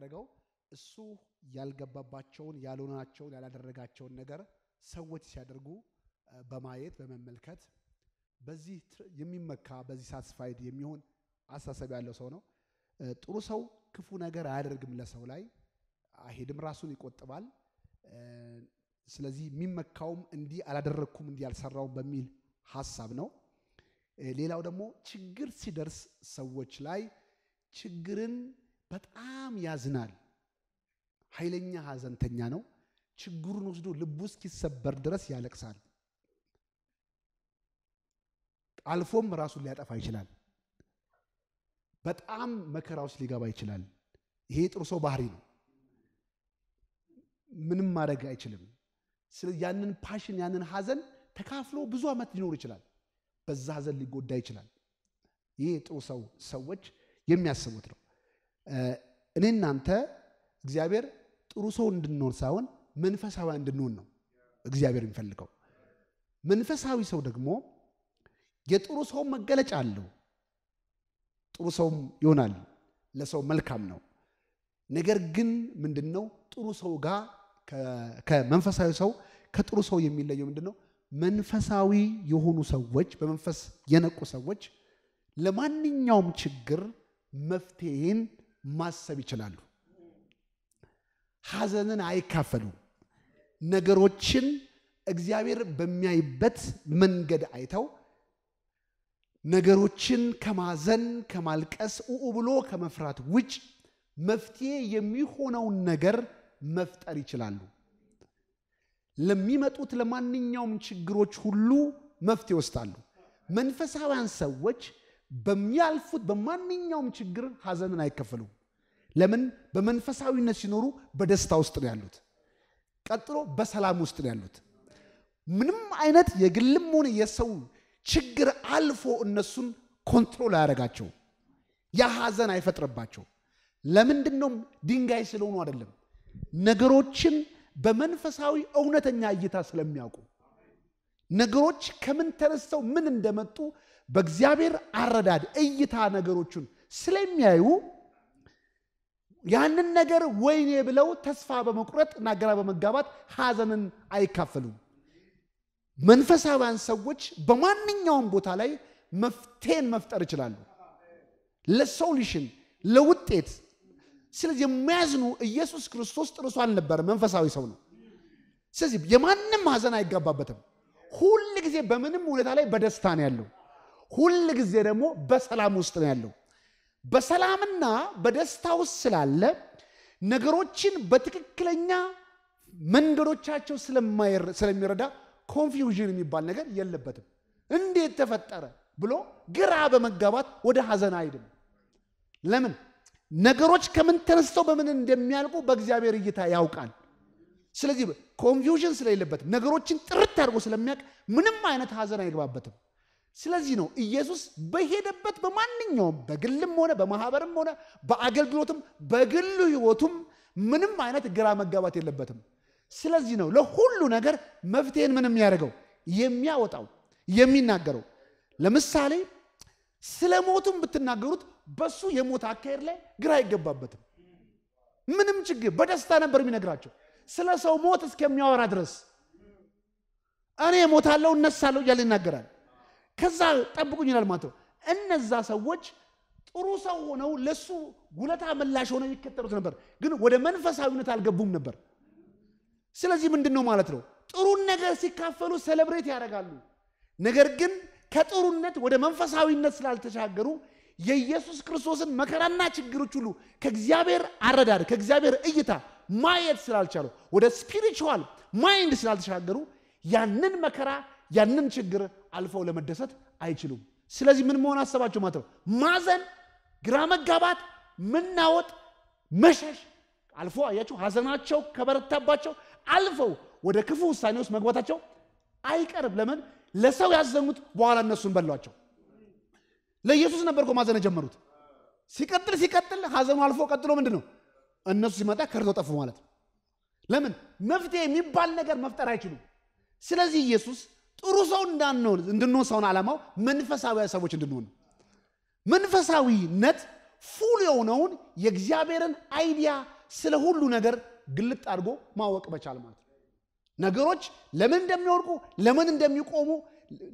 የሚያደርገው እሱ ያልገባባቸውን ያልሆናቸውን ያላደረጋቸውን ነገር ሰዎች ሲያደርጉ በማየት በመመልከት በዚህ የሚመካ በዚህ ሳትስፋይድ የሚሆን አስተሳሰብ ያለው ሰው ነው። ጥሩ ሰው ክፉ ነገር አያደርግም፣ ለሰው ላይ አይሄድም፣ ራሱን ይቆጥባል። ስለዚህ የሚመካውም እንዲህ አላደረግኩም እንዲህ አልሰራውም በሚል ሀሳብ ነው። ሌላው ደግሞ ችግር ሲደርስ ሰዎች ላይ ችግርን በጣም ያዝናል። ኃይለኛ ሐዘንተኛ ነው። ችግሩን ወስዶ ልቡ እስኪሰበር ድረስ ያለቅሳል። አልፎም ራሱን ሊያጠፋ ይችላል። በጣም መከራ ውስጥ ሊገባ ይችላል። ይሄ ጥሩ ሰው ባህሪ ነው። ምንም ማድረግ አይችልም። ስለዚህ ያንን ፓሽን ያንን ሐዘን ተካፍሎ ብዙ ዓመት ሊኖር ይችላል። በዛ ሐዘን ሊጎዳ ይችላል። ይሄ ጥሩ ሰው ሰዎች የሚያስቡት ነው። እኔ እናንተ እግዚአብሔር ጥሩ ሰው እንድንሆን ሳይሆን መንፈሳዊ እንድንሆን ነው እግዚአብሔር የሚፈልገው። መንፈሳዊ ሰው ደግሞ የጥሩ ሰው መገለጫ አለው። ጥሩ ሰውም ይሆናል፣ ለሰው መልካም ነው። ነገር ግን ምንድን ነው ጥሩ ሰው ጋር ከመንፈሳዊ ሰው ከጥሩ ሰው የሚለየው ምንድን ነው? መንፈሳዊ የሆኑ ሰዎች በመንፈስ የነቁ ሰዎች ለማንኛውም ችግር መፍትሄን ማሰብ ይችላሉ። ሐዘንን አይካፈሉ ነገሮችን እግዚአብሔር በሚያይበት መንገድ አይተው ነገሮችን ከማዘን ከማልቀስ ኡ ብሎ ከመፍራት ውጭ መፍትሄ የሚሆነውን ነገር መፍጠር ይችላሉ። ለሚመጡት ለማንኛውም ችግሮች ሁሉ መፍትሄ ይወስዳሉ። መንፈሳውያን ሰዎች በሚያልፉት በማንኛውም ችግር ሐዘንን አይከፈሉም። ለምን? በመንፈሳዊነት ሲኖሩ በደስታ ውስጥ ነው ያሉት። ቀጥሎ በሰላም ውስጥ ነው ያሉት። ምንም አይነት የግልም ሆነ የሰው ችግር አልፎ እነሱን ኮንትሮል አያደርጋቸው፣ የሐዘን አይፈጥርባቸው። ለምንድነው ድንጋይ ስለሆኑ አይደለም። ነገሮችን በመንፈሳዊ እውነተኛ እይታ ስለሚያውቁ ነገሮች ከምን ተነስተው ምን እንደመጡ በእግዚአብሔር አረዳድ እይታ ነገሮቹን ስለሚያዩ ያንን ነገር ወይኔ ብለው ተስፋ በመቁረጥ እና ግራ በመጋባት ሐዘንን አይካፈሉም። መንፈሳውያን ሰዎች በማንኛውም ቦታ ላይ መፍትሄን መፍጠር ይችላሉ፣ ለሶሉሽን ለውጤት። ስለዚህ የሚያዝኑ ኢየሱስ ክርስቶስ ጥርሱ አልነበረ፣ መንፈሳዊ ሰው ነው። ስለዚህ የማንም ሐዘን አይጋባበትም። ሁል ጊዜ በምንም ሁኔታ ላይ በደስታ ነው ያለው። ሁል ጊዜ ደግሞ በሰላም ውስጥ ነው ያለው። በሰላምና በደስታ ውስጥ ስላለ ነገሮችን በትክክለኛ መንገዶቻቸው ስለሚረዳ ኮንፊውዥን የሚባል ነገር የለበትም። እንዴት ተፈጠረ ብሎ ግራ በመጋባት ወደ ሐዘን አይድም። ለምን? ነገሮች ከምን ተነስተው በምን እንደሚያልቁ በእግዚአብሔር እይታ ያውቃል። ስለዚህ ኮንፊውዥን ስለሌለበት ነገሮችን ጥርት አድርጎ ስለሚያውቅ ምንም አይነት ሐዘን አይገባበትም። ስለዚህ ነው ኢየሱስ በሄደበት በማንኛውም በግልም ሆነ በማህበርም ሆነ በአገልግሎትም በግሉ ህይወቱም ምንም አይነት ግራ መጋባት የለበትም። ስለዚህ ነው ለሁሉ ነገር መፍትሄን ምንም የሚያደርገው የሚያወጣው የሚናገረው። ለምሳሌ ስለ ሞቱም ብትናገሩት በሱ የሞት አካሄድ ላይ ግራ አይገባበትም። ምንም ችግር በደስታ ነበር የሚነግራቸው ስለ ሰው ሞት እስከሚያወራ ድረስ እኔ እሞታለሁ እነሳለሁ እያለ ይናገራል። ከዛ ጠብቁኝ ይላል ማለት ነው። እነዛ ሰዎች ጥሩ ሰው ሆነው ለሱ ውለታ መላሽ ሆነው ይከተሉት ነበር፣ ግን ወደ መንፈሳዊነት አልገቡም ነበር። ስለዚህ ምንድን ነው ማለት ነው? ጥሩን ነገር ሲካፈሉ ሰለብሬት ያደርጋሉ። ነገር ግን ከጥሩነት ወደ መንፈሳዊነት ስላልተሻገሩ የኢየሱስ ክርስቶስን መከራና ችግሮች ሁሉ ከእግዚአብሔር አረዳድ ከእግዚአብሔር እይታ ማየት ስላልቻሉ ወደ ስፒሪቹዋል ማይንድ ስላልተሻገሩ ያንን መከራ ያንን ችግር አልፈው ለመደሰት አይችሉም። ስለዚህ ምን መሆን አሰባቸው ማለት ነው? ማዘን፣ ግራ መጋባት፣ መናወጥ፣ መሸሽ አልፎ አያቸው ሀዘናቸው ከበረታባቸው አልፈው ወደ ክፉ ውሳኔ ውስጥ መግባታቸው አይቀርም። ለምን? ለሰው ያዘኑት በኋላ እነሱን በሏቸው። ለኢየሱስ ነበር እኮ ማዘን የጀመሩት። ሲቀጥል ሲቀጥል ሀዘኑ አልፎ ቀጥሎ ምንድን ነው እነሱ ሲመጣ ከርቶ ጠፉ ማለት ነው። ለምን? መፍትሄ የሚባል ነገር መፍጠር አይችሉም። ስለዚህ ኢየሱስ ጥሩ ሰው እንዳንሆን እንድንሆን ሰውን ዓላማው መንፈሳዊ ሰዎች እንድንሆን መንፈሳዊነት ፉል የሆነውን የእግዚአብሔርን አይዲያ ስለ ሁሉ ነገር ግልጥ አድርጎ ማወቅ መቻል ማለት ነው። ነገሮች ለምን እንደሚወድቁ ለምን እንደሚቆሙ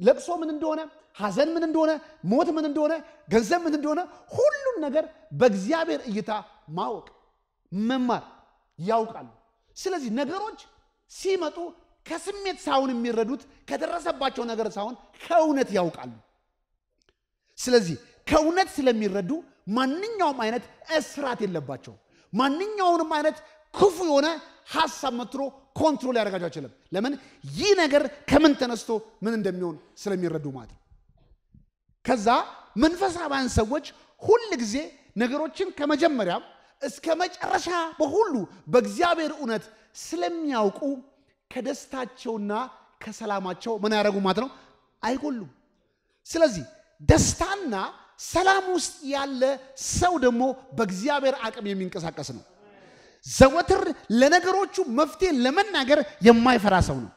ለቅሶ ምን እንደሆነ፣ ሐዘን ምን እንደሆነ፣ ሞት ምን እንደሆነ፣ ገንዘብ ምን እንደሆነ፣ ሁሉን ነገር በእግዚአብሔር እይታ ማወቅ መማር ያውቃሉ። ስለዚህ ነገሮች ሲመጡ ከስሜት ሳይሆን የሚረዱት ከደረሰባቸው ነገር ሳይሆን ከእውነት ያውቃሉ። ስለዚህ ከእውነት ስለሚረዱ ማንኛውም አይነት እስራት የለባቸው። ማንኛውንም አይነት ክፉ የሆነ ሀሳብ መትሮ ኮንትሮል ያደረጋቸው አይችልም። ለምን? ይህ ነገር ከምን ተነስቶ ምን እንደሚሆን ስለሚረዱ ማለት ነው። ከዛ መንፈሳውያን ሰዎች ሁል ጊዜ ነገሮችን ከመጀመሪያም እስከ መጨረሻ በሁሉ በእግዚአብሔር እውነት ስለሚያውቁ ከደስታቸውና ከሰላማቸው ምን ያደረጉ ማለት ነው አይጎሉም። ስለዚህ ደስታና ሰላም ውስጥ ያለ ሰው ደግሞ በእግዚአብሔር አቅም የሚንቀሳቀስ ነው። ዘወትር ለነገሮቹ መፍትሄ ለመናገር የማይፈራ ሰው ነው።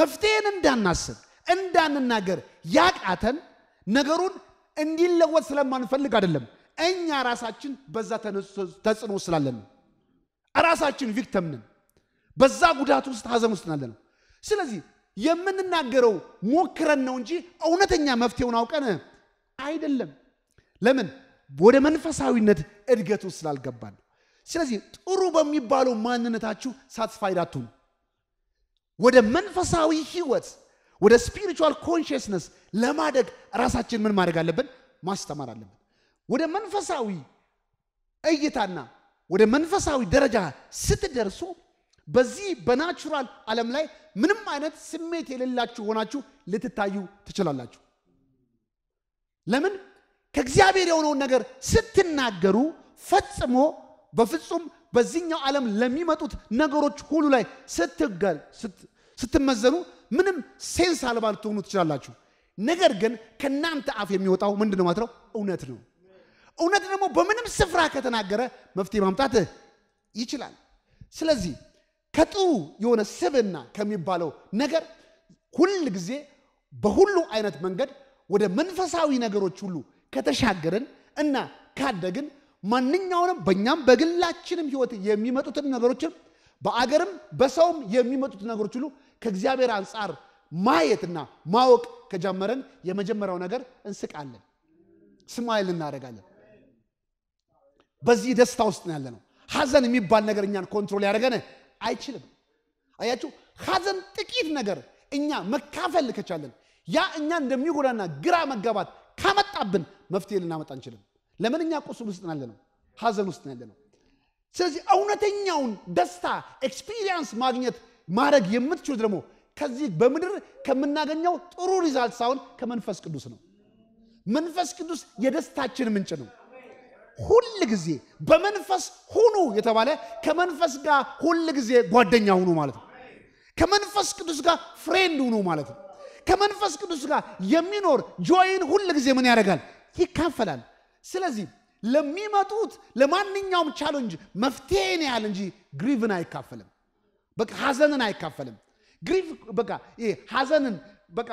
መፍትሄን እንዳናስብ እንዳንናገር ያቃተን ነገሩን እንዲለወጥ ስለማንፈልግ አይደለም። እኛ ራሳችን በዛ ተጽዕኖ ስላለን ራሳችን ቪክተም ነን። በዛ ጉዳት ውስጥ ሀዘን ውስጥ ናለ ነው። ስለዚህ የምንናገረው ሞክረን ነው እንጂ እውነተኛ መፍትሄውን አውቀን አይደለም። ለምን ወደ መንፈሳዊነት እድገት ውስጥ ስላልገባን። ስለዚህ ጥሩ በሚባለው ማንነታችሁ ሳትስፋይድ አትሁኑ። ወደ መንፈሳዊ ህይወት ወደ ስፒሪቹዋል ኮንሽስነስ ለማደግ ራሳችን ምን ማድረግ አለብን? ማስተማር አለብን። ወደ መንፈሳዊ እይታና ወደ መንፈሳዊ ደረጃ ስትደርሱ በዚህ በናቹራል ዓለም ላይ ምንም አይነት ስሜት የሌላችሁ ሆናችሁ ልትታዩ ትችላላችሁ። ለምን? ከእግዚአብሔር የሆነውን ነገር ስትናገሩ ፈጽሞ በፍጹም በዚህኛው ዓለም ለሚመጡት ነገሮች ሁሉ ላይ ስትመዘኑ ምንም ሴንስ አልባ ልትሆኑ ትችላላችሁ። ነገር ግን ከእናንተ አፍ የሚወጣው ምንድን ነው ማለት ነው? እውነት ነው። እውነት ደግሞ በምንም ስፍራ ከተናገረ መፍትሄ ማምጣት ይችላል። ስለዚህ ከጥሩ የሆነ ስብና ከሚባለው ነገር ሁል ጊዜ በሁሉ አይነት መንገድ ወደ መንፈሳዊ ነገሮች ሁሉ ከተሻገርን እና ካደግን ማንኛውንም በእኛም በግላችንም ህይወት የሚመጡትን ነገሮች በአገርም በሰውም የሚመጡት ነገሮች ሁሉ ከእግዚአብሔር አንጻር ማየትና ማወቅ ከጀመረን የመጀመሪያው ነገር እንስቃለን፣ ስማይል እናደርጋለን። በዚህ ደስታ ውስጥ ያለ ነው። ሀዘን የሚባል ነገር እኛን ኮንትሮል ያደረገን አይችልም። አያችሁ፣ ሀዘን ጥቂት ነገር እኛ መካፈል ከቻለን ያ እኛ እንደሚጎዳና ግራ መጋባት ካመጣብን መፍትሄ ልናመጣ እንችልም። ለምን እኛ ቁስል ውስጥ ያለ ነው፣ ሀዘን ውስጥ ያለ ነው። ስለዚህ እውነተኛውን ደስታ ኤክስፒሪየንስ ማግኘት ማድረግ የምትችሉት ደግሞ ከዚህ በምድር ከምናገኘው ጥሩ ሪዛልት ሳይሆን ከመንፈስ ቅዱስ ነው። መንፈስ ቅዱስ የደስታችን ምንጭ ነው። ሁል ጊዜ በመንፈስ ሁኑ የተባለ ከመንፈስ ጋር ሁል ጊዜ ጓደኛ ሁኑ ማለት ነው። ከመንፈስ ቅዱስ ጋር ፍሬንድ ሁኑ ማለት ነው። ከመንፈስ ቅዱስ ጋር የሚኖር ጆይን ሁል ጊዜ ምን ያደርጋል? ይካፈላል። ስለዚህ ለሚመጡት ለማንኛውም ቻለንጅ መፍትሄን ያህል እንጂ ግሪቭን አይካፈልም። በቃ ሀዘንን አይካፈልም። ግሪቭ በቃ ሀዘንን በቃ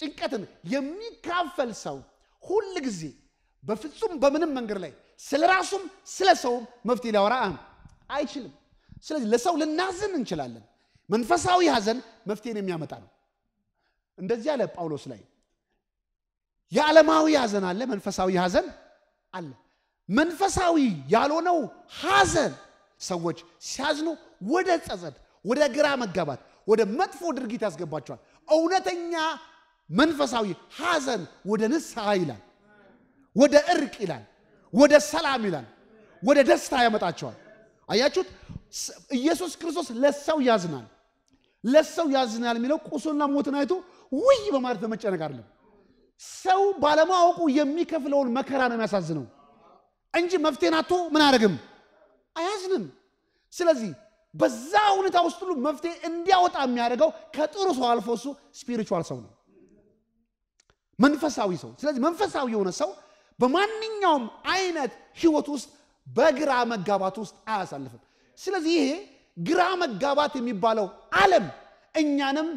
ጭንቀትን የሚካፈል ሰው ሁል ጊዜ በፍጹም በምንም መንገድ ላይ ስለ ራሱም ስለ ሰውም መፍትሄ ሊያወራ አይችልም። ስለዚህ ለሰው ልናዝን እንችላለን። መንፈሳዊ ሐዘን መፍትሄን የሚያመጣ ነው። እንደዚህ አለ ጳውሎስ ላይ የዓለማዊ ሐዘን አለ፣ መንፈሳዊ ሐዘን አለ። መንፈሳዊ ያልሆነው ሐዘን ሰዎች ሲያዝኑ ወደ ጸጸት፣ ወደ ግራ መጋባት፣ ወደ መጥፎ ድርጊት ያስገባቸዋል። እውነተኛ መንፈሳዊ ሐዘን ወደ ንስሐ ይላል፣ ወደ እርቅ ይላል። ወደ ሰላም ይላል፣ ወደ ደስታ ያመጣቸዋል። አያችሁት? ኢየሱስ ክርስቶስ ለሰው ያዝናል። ለሰው ያዝናል የሚለው ቁስልና ሞትን አይቶ ውይ በማለት በመጨነቅ አይደለም። ሰው ባለማወቁ የሚከፍለውን መከራ ነው የሚያሳዝነው እንጂ መፍትሄን አቶ ምን አያደርግም አያዝንም። ስለዚህ በዛ ሁኔታ ውስጥ ሁሉ መፍትሄ እንዲያወጣ የሚያደርገው ከጥሩ ሰው አልፎ እሱ ስፒሪቹዋል ሰው ነው፣ መንፈሳዊ ሰው። ስለዚህ መንፈሳዊ የሆነ ሰው በማንኛውም አይነት ህይወት ውስጥ በግራ መጋባት ውስጥ አያሳልፍም ስለዚህ ይሄ ግራ መጋባት የሚባለው ዓለም እኛንም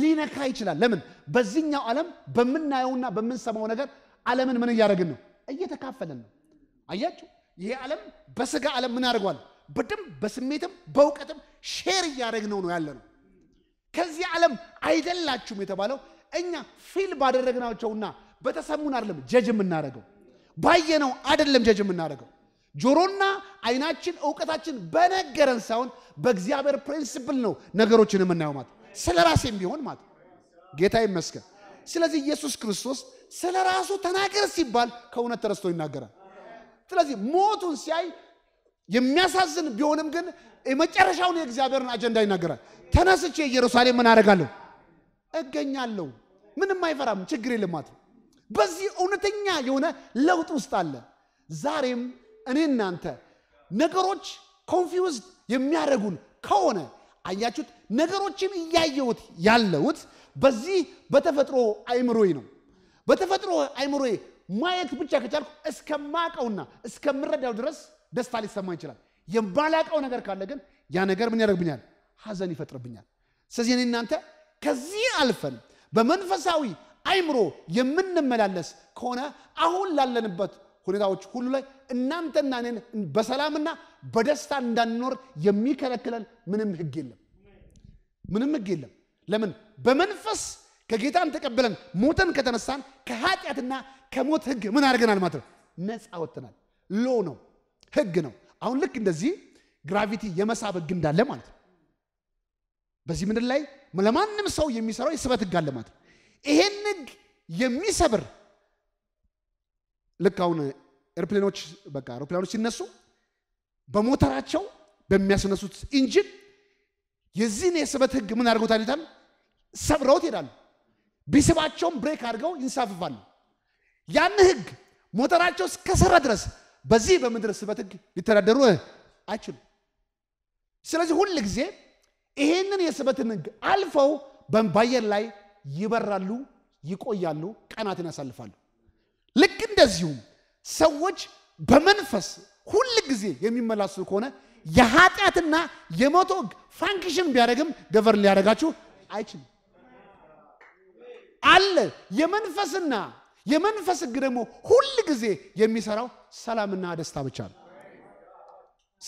ሊነካ ይችላል ለምን በዚህኛው ዓለም በምናየውና በምንሰማው ነገር ዓለምን ምን እያደረግን ነው እየተካፈለን ነው አያችሁ ይሄ ዓለም በስጋ ዓለም ምን ያደርገዋል በደንብ በስሜትም በእውቀትም ሼር እያደረግነው ነው ያለ ነው ከዚህ ዓለም አይደላችሁም የተባለው እኛ ፊል ባደረግናቸውና በተሰሙን አይደለም ጀጅ የምናደርገው ባየነው አይደለም ጀጅ የምናደርገው። ጆሮና አይናችን እውቀታችን በነገረን ሳይሆን በእግዚአብሔር ፕሪንስፕል ነው ነገሮችን የምናየው ማለት ስለ ራሴም ቢሆን ማለት ጌታ ይመስገን። ስለዚህ ኢየሱስ ክርስቶስ ስለ ራሱ ተናገር ሲባል ከእውነት ተረስቶ ይናገራል። ስለዚህ ሞቱን ሲያይ የሚያሳዝን ቢሆንም ግን የመጨረሻውን የእግዚአብሔርን አጀንዳ ይናገራል። ተነስቼ ኢየሩሳሌም ምን አደርጋለሁ? እገኛለሁ። ምንም አይፈራም፣ ችግር የለም ማለት ነው። በዚህ እውነተኛ የሆነ ለውጥ ውስጥ አለ። ዛሬም እኔ እናንተ ነገሮች ኮንፊውዝ የሚያደርጉን ከሆነ አያችሁት፣ ነገሮችን እያየሁት ያለሁት በዚህ በተፈጥሮ አይምሮዬ ነው። በተፈጥሮ አይምሮዬ ማየት ብቻ ከቻልኩ እስከማቀውና እስከምረዳው ድረስ ደስታ ሊሰማ ይችላል። የማላቀው ነገር ካለ ግን ያ ነገር ምን ያደርግብኛል? ሀዘን ይፈጥርብኛል። ስለዚህ እኔ እናንተ ከዚህ አልፈን በመንፈሳዊ አይምሮ የምንመላለስ ከሆነ አሁን ላለንበት ሁኔታዎች ሁሉ ላይ እናንተና እኔን በሰላምና በደስታ እንዳንኖር የሚከለክለን ምንም ህግ የለም። ምንም ህግ የለም። ለምን? በመንፈስ ከጌታን ተቀብለን ሞተን ከተነሳን ከኃጢአትና ከሞት ህግ ምን አድርገናል ማለት ነው? ነፃ ወጥተናል። ሎ ነው፣ ህግ ነው። አሁን ልክ እንደዚህ ግራቪቲ የመሳብ ህግ እንዳለ ማለት ነው። በዚህ ምድር ላይ ለማንም ሰው የሚሰራው የስበት ህግ አለ ማለት ነው። ይሄን ህግ የሚሰብር ልክ አሁን ኤርፕሌኖች በቃ ኤርፕሌኖች ሲነሱ በሞተራቸው በሚያስነሱት ኢንጂን የዚህን የስበት ህግ ምን አድርገውታል ይታል ሰብረውት ይሄዳሉ። ቢስባቸውም ብሬክ አድርገው ይንሳፍፋሉ። ያን ህግ ሞተራቸው እስከሰራ ድረስ በዚህ በምድር ስበት ህግ ሊተዳደሩ አይችሉ ስለዚህ ሁል ጊዜ ይሄንን የስበትን ህግ አልፈው በአየር ላይ ይበራሉ፣ ይቆያሉ፣ ቀናትን ያሳልፋሉ። ልክ እንደዚሁም ሰዎች በመንፈስ ሁል ጊዜ የሚመላሱ ከሆነ የኃጢአትና የሞት ሕግ ፋንክሽን ቢያደርግም ገቨር ሊያደርጋችሁ አይችልም። አለ የመንፈስና የመንፈስ ህግ ደግሞ ሁል ጊዜ የሚሰራው ሰላምና ደስታ ብቻ ነው።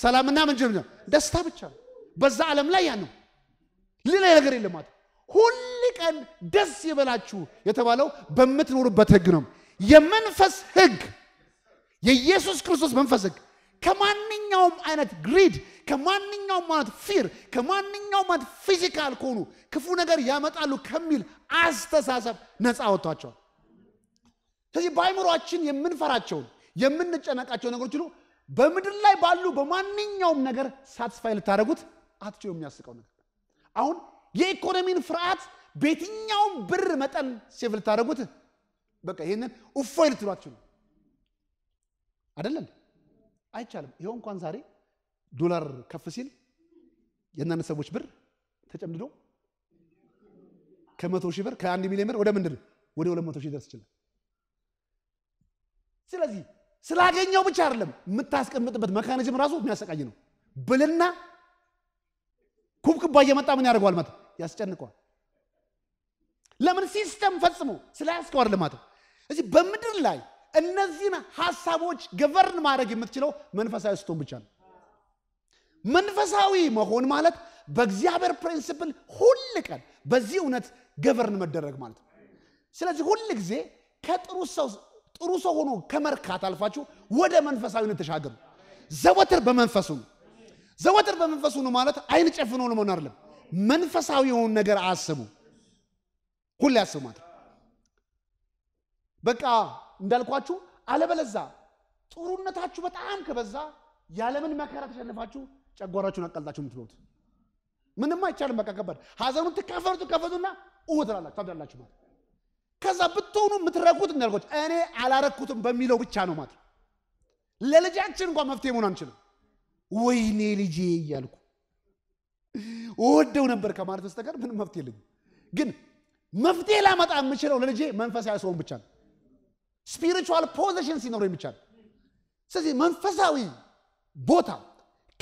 ሰላምና ምንጅ ደስታ ብቻ ነው። በዛ ዓለም ላይ ያ ነው። ሌላ ነገር የለም ማለት ሁል ቀን ደስ ይበላችሁ የተባለው በምትኖሩበት ህግ ነው። የመንፈስ ህግ የኢየሱስ ክርስቶስ መንፈስ ህግ ከማንኛውም አይነት ግሪድ፣ ከማንኛውም አይነት ፊር፣ ከማንኛውም አይነት ፊዚካል ከሆኑ ክፉ ነገር ያመጣሉ ከሚል አስተሳሰብ ነፃ ወጥቷቸዋል። ስለዚህ በአይምሯችን የምንፈራቸውን የምንጨነቃቸው ነገሮች ሁሉ በምድር ላይ ባሉ በማንኛውም ነገር ሳትስፋይ ልታደረጉት አትችሉ። የሚያስቀው ነገር አሁን የኢኮኖሚን ፍርሃት በየትኛው ብር መጠን ሴፍ ልታደረጉት በቃ ይህንን እፎይ ልትሏችሁ ነው አደለን አይቻልም ይኸው እንኳን ዛሬ ዶላር ከፍ ሲል የእናንተ ሰዎች ብር ተጨምድዶ ከመቶ ሺህ ብር ከአንድ ሚሊዮን ብር ወደ ምንድን ወደ ሁለት መቶ ሺህ ደርስ ይችላል ስለዚህ ስላገኘው ብቻ አይደለም የምታስቀምጥበት መካኒዝም ራሱ የሚያሰቃይ ነው ብልና ኩብኩባ እየመጣ ምን ያደርገዋል ማለት ያስጨንቀዋል። ለምን ሲስተም ፈጽሞ ስላያስከዋል ልማት እዚህ በምድር ላይ እነዚህን ሀሳቦች ገቨርን ማድረግ የምትችለው መንፈሳዊ ስትሆን ብቻ ነው። መንፈሳዊ መሆን ማለት በእግዚአብሔር ፕሪንስፕል ሁል ቀን በዚህ እውነት ገቨርን መደረግ ማለት ነው። ስለዚህ ሁል ጊዜ ከጥሩ ሰው ጥሩ ሰው ሆኖ ከመርካት አልፋችሁ ወደ መንፈሳዊነት ተሻገሩ። ዘወትር በመንፈሱ ነው። ዘወትር በመንፈሱ ነው ማለት አይን ጨፍኖ ነው መሆን አይደለም። መንፈሳዊ መንፈሳዊውን ነገር አስቡ ሁሌ ያስቡ ማለት በቃ እንዳልኳችሁ። አለበለዛ ጥሩነታችሁ በጣም ከበዛ ያለምን መከራ ተሸንፋችሁ ጨጓራችሁን አቃልጣችሁ የምትበሉት ምንም አይቻልም። በቃ ከባድ ሀዘኑን ትካፈሉ ትካፈሉና እው ትላላችሁ ታብዳላችሁ ማለት ከዛ ብትሆኑ የምትረኩት እንዳልኳችሁ እኔ አላረኩትም በሚለው ብቻ ነው ማለት ለልጃችን እንኳን መፍትሄ መሆን አንችልም። ወይኔ ልጄ እያልኩ ወደው ነበር ከማለት በስተቀር ምንም መፍትሄ የለኝም። ግን መፍትሄ ላመጣ የምችለው ለልጄ መንፈሳዊ ሰውን ብቻ ነው። ስፒሪቹዋል ፖዚሽን ሲኖረው የሚቻል ስለዚህ መንፈሳዊ ቦታ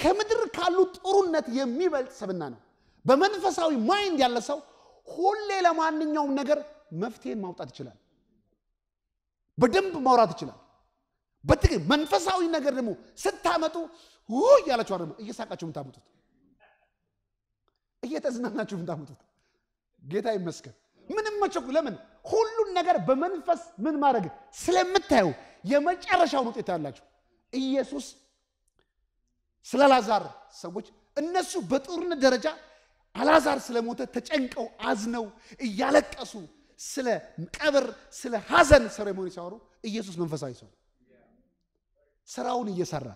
ከምድር ካሉ ጥሩነት የሚበልጥ ስብና ነው። በመንፈሳዊ ማይንድ ያለ ሰው ሁሌ ለማንኛውም ነገር መፍትሄን ማውጣት ይችላል። በደንብ ማውራት ይችላል። በትግ መንፈሳዊ ነገር ደግሞ ስታመጡ ውይ ያላችሁ ደግሞ እየሳቃችሁ የምታመጡት እየተዝናናችሁ የምታመጡት ጌታ ይመስገን። ምንም መቸኩ ለምን ሁሉን ነገር በመንፈስ ምን ማድረግ ስለምታዩ የመጨረሻውን ውጤት ያላችሁ ኢየሱስ ስለ ላዛር ሰዎች እነሱ በጦርነት ደረጃ አላዛር ስለሞተ ተጨንቀው አዝነው እያለቀሱ ስለ ቀብር ስለ ሀዘን ሰሬሞኒ ሲያወሩ ኢየሱስ መንፈሳዊ ሰው ስራውን እየሰራ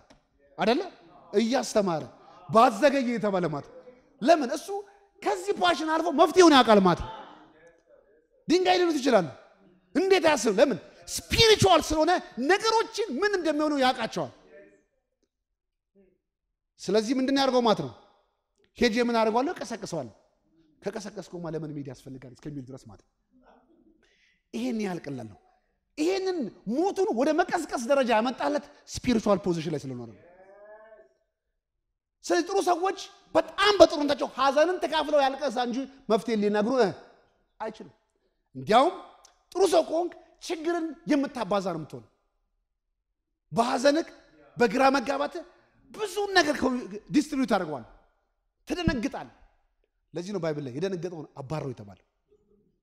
አደለ እያስተማረ ባዘገየ የተባለ ማለት ለምን እሱ ከዚህ ፓሽን አልፎ መፍትሄውን ያውቃል ማለት ድንጋይ ሊሉት ይችላሉ። እንዴት ያስብ? ለምን ስፒሪቹዋል ስለሆነ ነገሮችን ምን እንደሚሆኑ ያውቃቸዋል። ስለዚህ ምንድን ያደርገው ማለት ነው። ሄጄ ምን አደርገዋለሁ? እቀሰቅሰዋለሁ። ከቀሰቀስኩማ ለምን ሚዲያ ያስፈልጋል እስከሚል ድረስ ማለት ይሄን ያህል ነው። ይሄንን ሞቱን ወደ መቀስቀስ ደረጃ ያመጣለት ስፒሪቹዋል ፖዚሽን ላይ ስለሆነ ነው። ስለዚህ ጥሩ ሰዎች በጣም በጥሩነታቸው ሀዘንን ተካፍለው ያልቀሳ እንጂ መፍትሄ ሊነግሩ አይችሉም። እንዲያውም ጥሩ ሰው ከሆንክ ችግርን የምታባዛ ነው የምትሆን። በሀዘንክ በግራ መጋባት ብዙ ነገር ዲስትሪቢዩት አድርገዋል። ትደነግጣል። ለዚህ ነው ባይብል ላይ የደነገጠውን አባረው የተባለ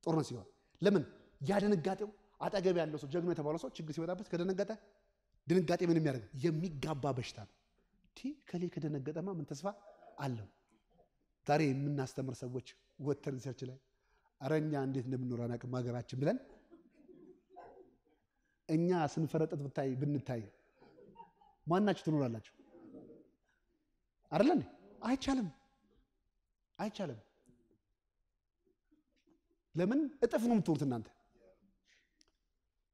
ጦርነት ሲሆን ለምን ያደነጋጤው አጠገብ ያለው ሰው ጀግኖ የተባለው ሰው ችግር ሲመጣበት ከደነገጠ ድንጋጤ ምን ያደርግ የሚጋባ በሽታ ነው። ቲ ከሌ ከደነገጠማ ምን ተስፋ አለው? ዛሬ የምናስተምር ሰዎች ወተን ሪሰርች ላይ አረኛ እንዴት እንደምንኖር አናቅም ሀገራችን ብለን እኛ ስንፈረጠጥ ብታይ ብንታይ ማናችሁ ትኖራላችሁ? አይደለ? አይቻልም፣ አይቻልም። ለምን እጥፍ ነው የምትኖሩት እናንተ።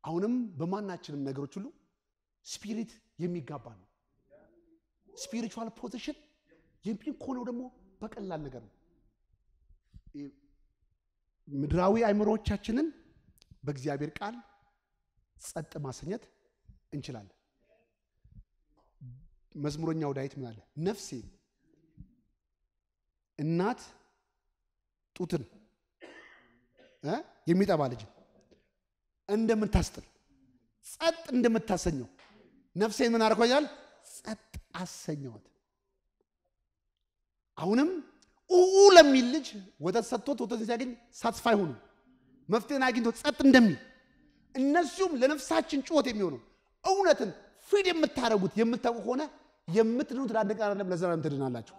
አሁንም በማናችንም ነገሮች ሁሉ ስፒሪት የሚጋባ ነው። ስፒሪቹዋል ፖዚሽን ከሆነው ደግሞ በቀላል ነገር ነው። ምድራዊ አእምሮዎቻችንን በእግዚአብሔር ቃል ጸጥ ማሰኘት እንችላለን። መዝሙረኛው ዳዊት ምን አለ? ነፍሴ እናት ጡትን የሚጠባ ልጅን እንደምታስጥል ጸጥ እንደምታሰኘው ነፍሴን ምን አድርጎኛል? ጸጥ አሰኘዋት። አሁንም ኡ ለሚል ልጅ ወተት ሰጥቶት ወተት ሲያገኝ ሳትስፋይ ሆኑ መፍትሄን አግኝቶ ጸጥ እንደሚል እነሱም ለነፍሳችን ጩኸት የሚሆነው እውነትን ፊድ የምታደረጉት የምታውቁ ከሆነ የምትድኑት ለአንድ ቀን አይደለም፣ ለዘላለም ትድናላችሁ።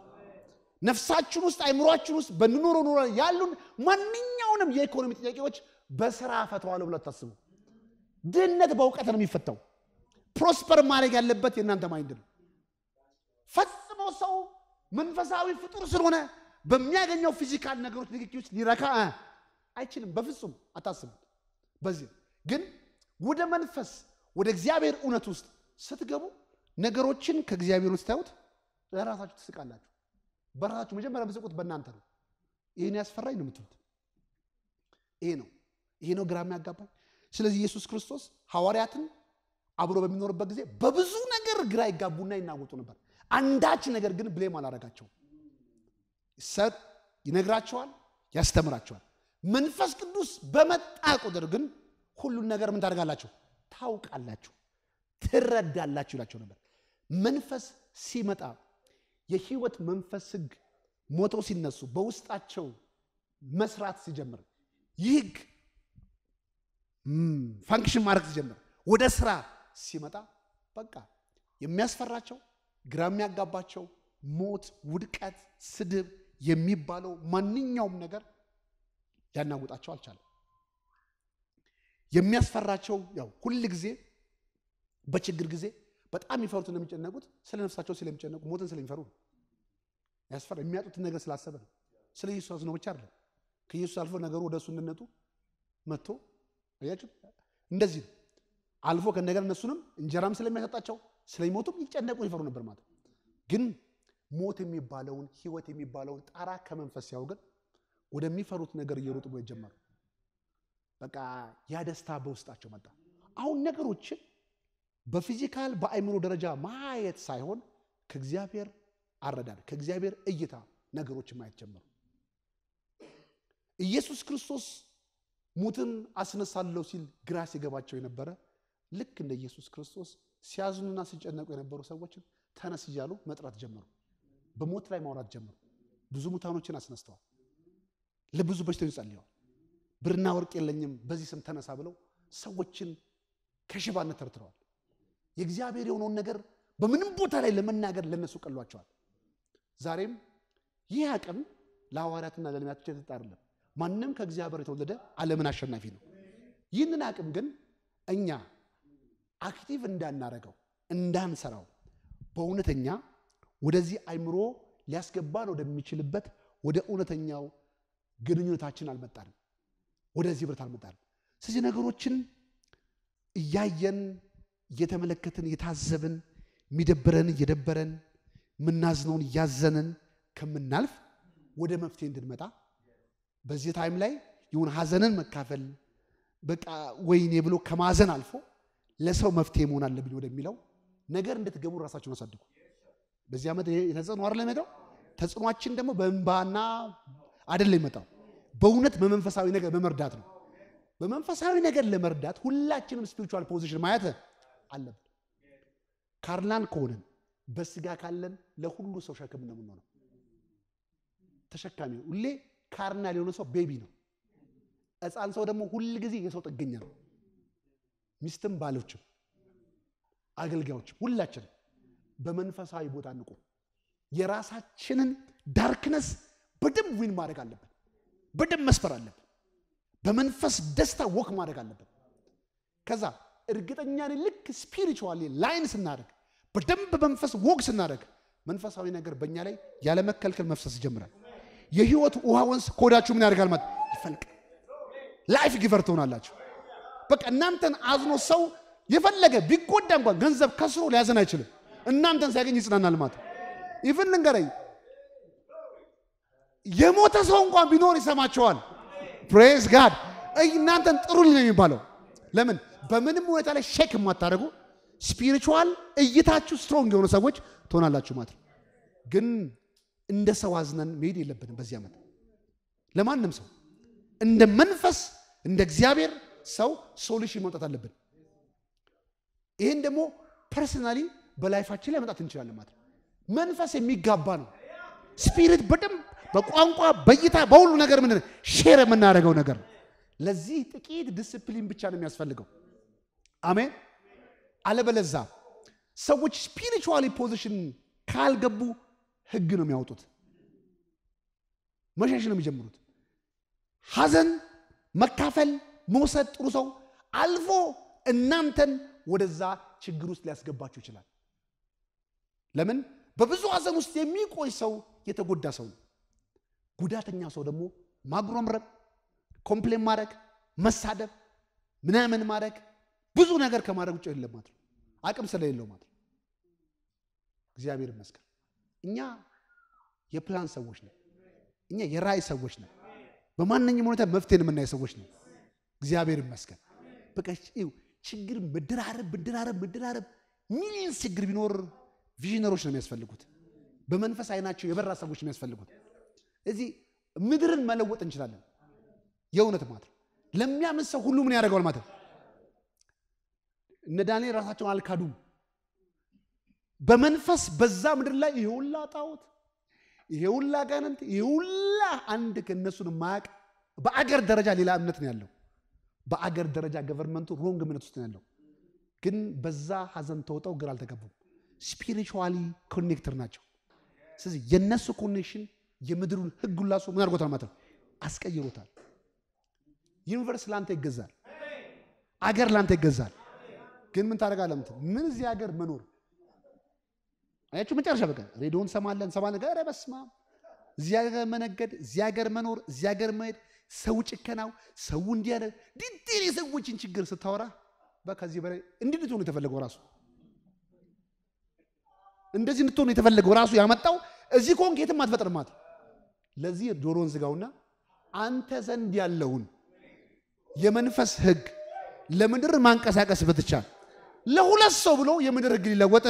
ነፍሳችን ውስጥ አይምሯችን ውስጥ በንኖረ ኑሮ ያሉን ማንኛውንም የኢኮኖሚ ጥያቄዎች በስራ ፈተዋለሁ ብለ ታስቡ። ድህነት በእውቀት ነው የሚፈታው። ፕሮስፐር ማድረግ ያለበት የእናንተ ማይንድ ነው። ፈጽሞ ሰው መንፈሳዊ ፍጡር ስለሆነ በሚያገኘው ፊዚካል ነገሮች ንክኪ ውስጥ ሊረካ አይችልም። በፍጹም አታስብም በዚህ ግን ወደ መንፈስ ወደ እግዚአብሔር እውነት ውስጥ ስትገቡ ነገሮችን ከእግዚአብሔር ውስጥ ታዩት፣ ለራሳችሁ ትስቃላችሁ። በራሳችሁ መጀመሪያ የምትስቁት በእናንተ ነው። ይህን ያስፈራኝ ነው የምትሉት። ይሄ ነው ይሄ ነው ግራ የሚያጋባኝ። ስለዚህ ኢየሱስ ክርስቶስ ሐዋርያትን አብሮ በሚኖርበት ጊዜ በብዙ ነገር ግራ ይጋቡና ይናወጡ ነበር። አንዳች ነገር ግን ብሌም አላረጋቸው ሰር ይነግራቸዋል፣ ያስተምራቸዋል። መንፈስ ቅዱስ በመጣ ቁጥር ግን ሁሉን ነገር ምን ታደርጋላችሁ? ታውቃላችሁ፣ ትረዳላችሁ ይላቸው ነበር። መንፈስ ሲመጣ የህይወት መንፈስ ህግ ሞተው ሲነሱ በውስጣቸው መስራት ሲጀምር ይህ ህግ ፋንክሽን ማድረግ ሲጀምር ወደ ስራ ሲመጣ በቃ የሚያስፈራቸው ግራ የሚያጋባቸው ሞት፣ ውድቀት፣ ስድብ የሚባለው ማንኛውም ነገር ሊያናውጣቸው አልቻለም። የሚያስፈራቸው ያው ሁል ጊዜ በችግር ጊዜ በጣም ይፈሩት እንደሚጨነቁት ስለ ነፍሳቸው ስለሚጨነቁ ሞትን ስለሚፈሩ ነው። ያስፈራ የሚያጡትን ነገር ስላሰበ ነው። ስለ ኢየሱስ ነው ብቻ አይደለም። ከኢየሱስ አልፎ ነገሩ ወደ እሱ እንድነጡ መጥቶ አያችሁ፣ እንደዚህ ነው። አልፎ ከነገር እነሱንም እንጀራም ስለሚያሰጣቸው ስለሚሞቱም ይጨነቁ ይፈሩ ነበር ማለት ግን ሞት የሚባለውን ህይወት የሚባለውን ጣራ ከመንፈስ ሲያወገን ወደሚፈሩት ነገር እየሮጡ ነው የጀመሩ። በቃ ያ ደስታ በውስጣቸው መጣ። አሁን ነገሮችን በፊዚካል በአይምሮ ደረጃ ማየት ሳይሆን ከእግዚአብሔር አረዳድ ከእግዚአብሔር እይታ ነገሮችን ማየት ጀመሩ። ኢየሱስ ክርስቶስ ሙትን አስነሳለሁ ሲል ግራ ሲገባቸው የነበረ ልክ እንደ ኢየሱስ ክርስቶስ ሲያዝኑና ሲጨነቁ የነበሩ ሰዎችን ተነስ እያሉ መጥራት ጀመሩ። በሞት ላይ ማውራት ጀመሩ። ብዙ ሙታኖችን አስነስተዋል። ለብዙ በሽተኞች ጸልየዋል። ብርና ወርቅ የለኝም፣ በዚህ ስም ተነሳ ብለው ሰዎችን ከሽባነት ተርትረዋል። የእግዚአብሔር የሆነውን ነገር በምንም ቦታ ላይ ለመናገር ለነሱ ቀሏቸዋል። ዛሬም ይህ አቅም ለሐዋርያትና ለነቢያት ብቻ የተሰጠ አይደለም። ማንም ከእግዚአብሔር የተወለደ ዓለምን አሸናፊ ነው። ይህንን አቅም ግን እኛ አክቲቭ እንዳናረገው እንዳንሰራው በእውነተኛ ወደዚህ አይምሮ ሊያስገባን ወደሚችልበት ወደ እውነተኛው ግንኙነታችን አልመጣንም፣ ወደዚህ ብረት አልመጣንም። ስለዚህ ነገሮችን እያየን እየተመለከትን እየታዘብን የሚደብረን እየደበረን የምናዝነውን እያዘንን ከምናልፍ ወደ መፍትሄ እንድንመጣ በዚህ ታይም ላይ የሆነ ሀዘንን መካፈል በቃ ወይኔ ብሎ ከማዘን አልፎ ለሰው መፍትሄ መሆን አለብኝ ወደሚለው ነገር እንድትገቡ ራሳችሁን አሳድጉ። በዚህ ዓመት የተጽዕኖ አይደለም የመጣው። ተጽዕኖአችን ደግሞ በእንባና አይደለም የመጣው፣ በእውነት በመንፈሳዊ ነገር በመርዳት ነው። በመንፈሳዊ ነገር ለመርዳት ሁላችንም ስፒሪቹዋል ፖዚሽን ማየት አለብን። ካርናል ከሆነን በስጋ ካለን ለሁሉ ሰው ሸክም ነው የምንሆነው፣ ተሸካሚ ሁሌ ካርናል የሆነ ሰው ቤቢ ነው። ሕፃን ሰው ደግሞ ሁል ጊዜ የሰው ጥገኛ ነው። ሚስትም ባሎችም አገልጋዮችም ሁላችንም በመንፈሳዊ ቦታ እንቁም። የራሳችንን ዳርክነስ በደንብ ዊን ማድረግ አለብን። በደንብ መስፈር አለብን። በመንፈስ ደስታ ወክ ማድረግ አለብን። ከዛ እርግጠኛ ልክ ስፒሪቹዋሊ ላይን ስናደርግ በደንብ በመንፈስ ወግ ስናደርግ መንፈሳዊ ነገር በእኛ ላይ ያለመከልከል መፍሰስ ይጀምራል። የህይወት ውሃ ወንዝ ከሆዳችሁ ምን ያደርጋል ማለት ይፈልቅ ላይፍ ጊቨር ትሆናላችሁ። በቃ እናንተን አዝኖ ሰው የፈለገ ቢጎዳ እንኳን ገንዘብ ከስሮ ሊያዘን አይችልም። እናንተን ሲያገኝ ይጽናናል ማለት ይፍን ልንገረኝ፣ የሞተ ሰው እንኳን ቢኖር ይሰማቸዋል። ፕሬዝ ጋድ እናንተን ጥሩ ነው የሚባለው። ለምን በምንም ሁኔታ ላይ ሼክ የማታደርጉ ስፒሪቹዋል እይታችሁ ስትሮንግ የሆኑ ሰዎች ትሆናላችሁ ማለት ነው። ግን እንደ ሰው አዝነን መሄድ የለብንም። በዚህ ዓመት ለማንም ሰው እንደ መንፈስ እንደ እግዚአብሔር ሰው ሶሉሽን መውጣት አለብን። ይህን ደግሞ ፐርሰናሊ በላይፋችን ላይ መጣት እንችላለን ማለት ነው። መንፈስ የሚጋባ ነው። ስፒሪት በደንብ በቋንቋ በእይታ በሁሉ ነገር ምን ሼር የምናደርገው ነገር ነው። ለዚህ ጥቂት ዲስፕሊን ብቻ ነው የሚያስፈልገው። አሜን። አለበለዛ ሰዎች ስፒሪቹዋሊ ፖዚሽን ካልገቡ ህግ ነው የሚያወጡት፣ መሸሽ ነው የሚጀምሩት። ሀዘን መካፈል መውሰድ ጥሩ ሰው አልፎ እናንተን ወደዛ ችግር ውስጥ ሊያስገባችሁ ይችላል። ለምን? በብዙ ሐዘን ውስጥ የሚቆይ ሰው የተጎዳ ሰው ነው። ጉዳተኛ ሰው ደግሞ ማጉረምረም፣ ኮምፕሌን ማድረግ፣ መሳደብ፣ ምናምን ማድረግ ብዙ ነገር ከማድረግ ውጭ የለም ማለት ነው። አቅም ስለሌለው ማለት ነው። እግዚአብሔር ይመስገን እኛ የፕላን ሰዎች ነን። እኛ የራእይ ሰዎች ነን። በማንኛውም ሁኔታ መፍትሄን የምናይ ሰዎች ነን። እግዚአብሔር ይመስገን። በቃ ችግር መደራረብ መደራረብ መደራረብ ሚሊዮን ችግር ቢኖር ቪዥነሮች ነው የሚያስፈልጉት። በመንፈስ አይናቸው የበራ ሰዎች የሚያስፈልጉት። እዚህ ምድርን መለወጥ እንችላለን። የእውነት ማለት ለሚያምን ሰው ሁሉ ምን ያደርገዋል ማለት እነ ዳንኤል ራሳቸውን አልካዱም። በመንፈስ በዛ ምድር ላይ ይሄ ሁላ ጣዖት፣ ይሄ ሁላ ጋንንት፣ ይሄ ሁላ አንድ እነሱን ማያቅ በአገር ደረጃ ሌላ እምነት ነው ያለው በአገር ደረጃ ገቨርንመንቱ ሮንግ እምነት ውስጥ ያለው ግን በዛ ሀዘን ተውጠው ግራ አልተገቡም። ስፒሪቹዋሊ ኮኔክተር ናቸው። ስለዚህ የእነሱ ኮኔክሽን የምድሩን ህግ ሁላሱ ምን አድርጎታል ማለት ነው አስቀይሮታል። ዩኒቨርስ ለአንተ ይገዛል፣ አገር ለአንተ ይገዛል። ግን ምን ታደርጋለህ? ምን እዚህ ሀገር መኖር አያችሁ። መጨረሻ በቃ ሬዲዮን ሰማለን ሰማለን። ኧረ በስመ አብ እዚህ ሀገር መነገድ፣ እዚህ ሀገር መኖር፣ እዚህ ሀገር መሄድ ሰው ጭከናው፣ ሰው እንዲያለ ዲቴል የሰዎችን ችግር ስታወራ ከዚህ በላይ እንዲህ እንድትሆኑ የተፈለገው ራሱ እንደዚህ እንድትሆኑ የተፈለገው ራሱ ያመጣው እዚህ ከሆንክ የትም አትፈጥርም ማለት። ለዚህ ዶሮን ዝጋውና አንተ ዘንድ ያለውን የመንፈስ ህግ ለምድር ማንቀሳቀስ ብትቻል ለሁለት ሰው ብሎ የምድር ህግ ሊለወጥ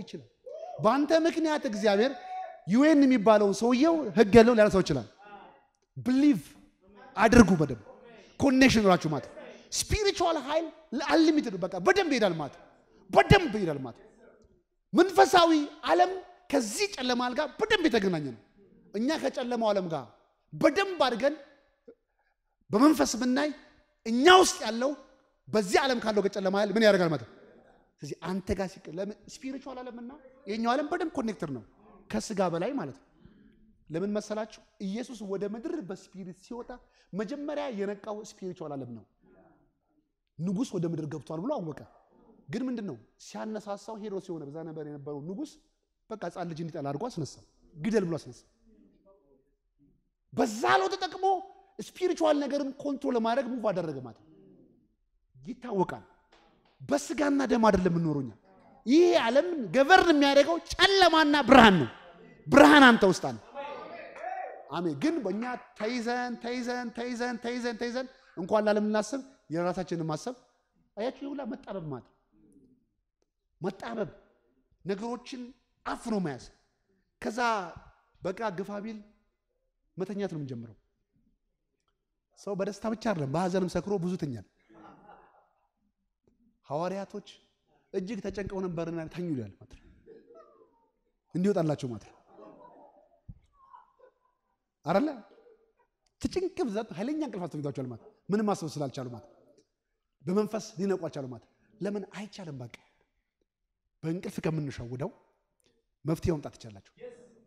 ይችላል። በአንተ ምክንያት እግዚአብሔር ዩኤን የሚባለውን ሰውየው ህግ ያለው ሊያነሳው ይችላል። ብሊቭ አድርጉ በደንብ ኮኔክሽን ኖራችሁ ማለት ስፒሪቹዋል ኃይል አንሊሚትድ በቃ በደንብ ይሄዳል ማለት በደንብ ይሄዳል ማለት መንፈሳዊ ዓለም ከዚህ ጨለማ አልጋ ጋር በደንብ የተገናኘ ነው። እኛ ከጨለማው ዓለም ጋር በደንብ አድርገን በመንፈስ ብናይ እኛ ውስጥ ያለው በዚህ ዓለም ካለው ከጨለማ ኃይል ምን ያደርጋል ማለት ስለዚህ አንተ ጋር ሲቀ ስፒሪቹዋል ዓለምና የኛው ዓለም በደንብ ኮኔክትር ነው ከስጋ በላይ ማለት ነው። ለምን መሰላችሁ? ኢየሱስ ወደ ምድር በስፒሪት ሲወጣ መጀመሪያ የነቃው ስፒሪቹዋል አለም ነው። ንጉስ ወደ ምድር ገብቷል ብሎ አወቀ። ግን ምንድን ነው ሲያነሳሳው ሄሮድስ የሆነ በዛ ነበር የነበረው ንጉስ በቃ ሕፃን ልጅ እንዲጠላ አድርጎ አስነሳው። ግደል ብሎ አስነሳ በዛ ለው ተጠቅሞ ስፒሪቹዋል ነገርን ኮንትሮል ለማድረግ ሙቭ አደረገ ማለት ይታወቃል። በስጋና ደም አይደለም የምንኖረው እኛ። ይህ ዓለምን ገቨርን የሚያደርገው ጨለማና ብርሃን ነው። ብርሃን አንተ ውስጥ አለ። አሜን። ግን በእኛ ተይዘን ተይዘን ተይዘን ተይዘን ተይዘን እንኳን ላለም እናስብ የራሳችንን ማሰብ አያችሁ፣ ይሁላ መጣበብ ማለት መጣበብ ነገሮችን አፍኖ መያዝ። ከዛ በቃ ግፋ ቢል መተኛት ነው የምንጀምረው። ሰው በደስታ ብቻ አይደለም፣ በሀዘንም ሰክሮ ብዙ ተኛል። ሐዋርያቶች እጅግ ተጨንቀው ነበርና ተኙ ይላል ማለት እንዲወጣላቸው ማለት ነው አረለ ትጭንቅ ብዛት ኃይለኛ እንቅልፍ አስተኝቷቸዋል ማለት ምንም ማሰብ ስላልቻሉ ማለት በመንፈስ ሊነቁ አልቻሉ ማለት ለምን አይቻልም? በቃ በእንቅልፍ ከምንሸውደው መፍትሄ መምጣት ይቻላችሁ።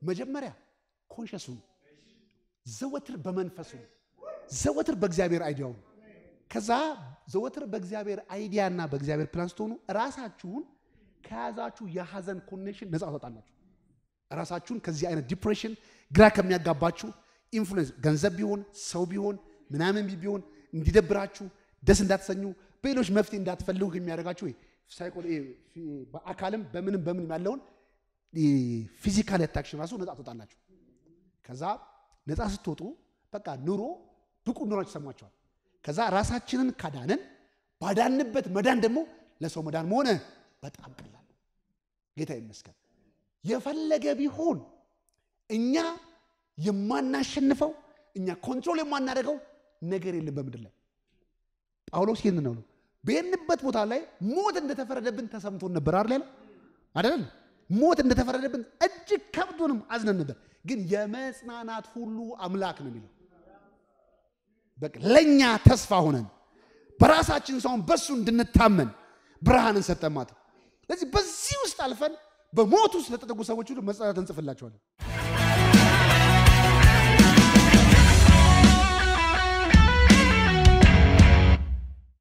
መጀመሪያ ኮንሸሱ ዘወትር በመንፈሱ ዘወትር በእግዚአብሔር አይዲያው ከዛ ዘወትር በእግዚአብሔር አይዲያና በእግዚአብሔር ፕላን ስትሆኑ ራሳችሁን ከያዛችሁ የሀዘን ኮኔክሽን ነፃ ታወጣላችሁ። ራሳችሁን ከዚህ አይነት ዲፕሬሽን ግራ ከሚያጋባችሁ ኢንፍሉዌንስ ገንዘብ ቢሆን ሰው ቢሆን ምናምን ቢሆን እንዲደብራችሁ ደስ እንዳትሰኙ በሌሎች መፍትሄ እንዳትፈልጉ የሚያደርጋችሁ በአካልም በምንም በምንም ያለውን ፊዚካል አታክሽን ራሱ ነፃ ትወጣላችሁ። ከዛ ነፃ ስትወጡ በቃ ኑሮ ብቁ እንደሆናችሁ ይሰማችኋል። ከዛ ራሳችንን ካዳንን ባዳንበት መዳን ደግሞ ለሰው መዳን መሆነ በጣም ቀላል ጌታ ይመስገን። የፈለገ ቢሆን እኛ የማናሸንፈው እኛ ኮንትሮል የማናደርገው ነገር የለም በምድር ላይ። ጳውሎስ ይህን ነው በሄንበት ቦታ ላይ ሞት እንደተፈረደብን ተሰምቶን ነበር አለ አይደል? ሞት እንደተፈረደብን እጅግ ከብዶንም አዝነን ነበር። ግን የመጽናናት ሁሉ አምላክ ነው የሚለው በቃ ለእኛ ተስፋ ሆነን በራሳችን ሰውን በሱ እንድንታመን ብርሃንን እንሰጠማት ስለዚህ በዚህ ውስጥ አልፈን በሞት ውስጥ ለተጠጉ ሰዎች ሁሉ መጽናናት እንጽፍላቸዋለን።